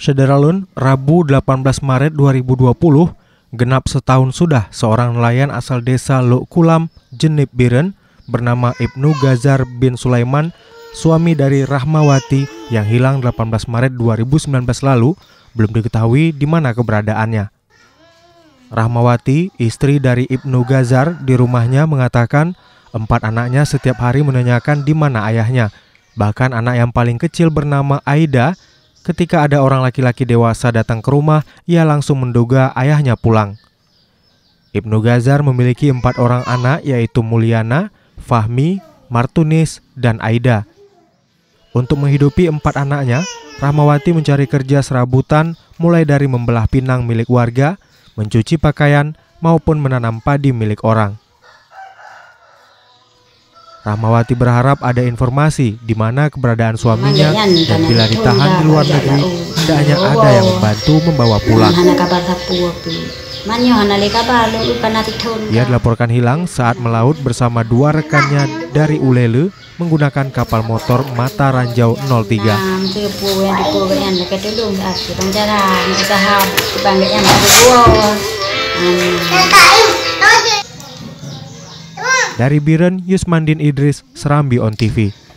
Sederalun, Rabu 18 Maret 2020, genap setahun sudah seorang nelayan asal desa Lokulam, Jenip Biren, bernama Ibnu Gazar bin Sulaiman, suami dari Rahmawati yang hilang 18 Maret 2019 lalu, belum diketahui di mana keberadaannya. Rahmawati, istri dari Ibnu Gazar, di rumahnya mengatakan empat anaknya setiap hari menanyakan di mana ayahnya, Bahkan anak yang paling kecil bernama Aida, ketika ada orang laki-laki dewasa datang ke rumah, ia langsung menduga ayahnya pulang. Ibnu Ghazar memiliki empat orang anak yaitu Mulyana, Fahmi, Martunis, dan Aida. Untuk menghidupi empat anaknya, Rahmawati mencari kerja serabutan mulai dari membelah pinang milik warga, mencuci pakaian, maupun menanam padi milik orang. Rahmawati berharap ada informasi di mana keberadaan suaminya dan bila ditahan di luar negeri, tidak hanya ada yang membantu membawa pulang. Ia dilaporkan hilang saat melaut bersama dua rekannya dari Ulele menggunakan kapal motor Mata Ranjau 03. Dari Biren, Yusmandin Idris, Serambi On TV.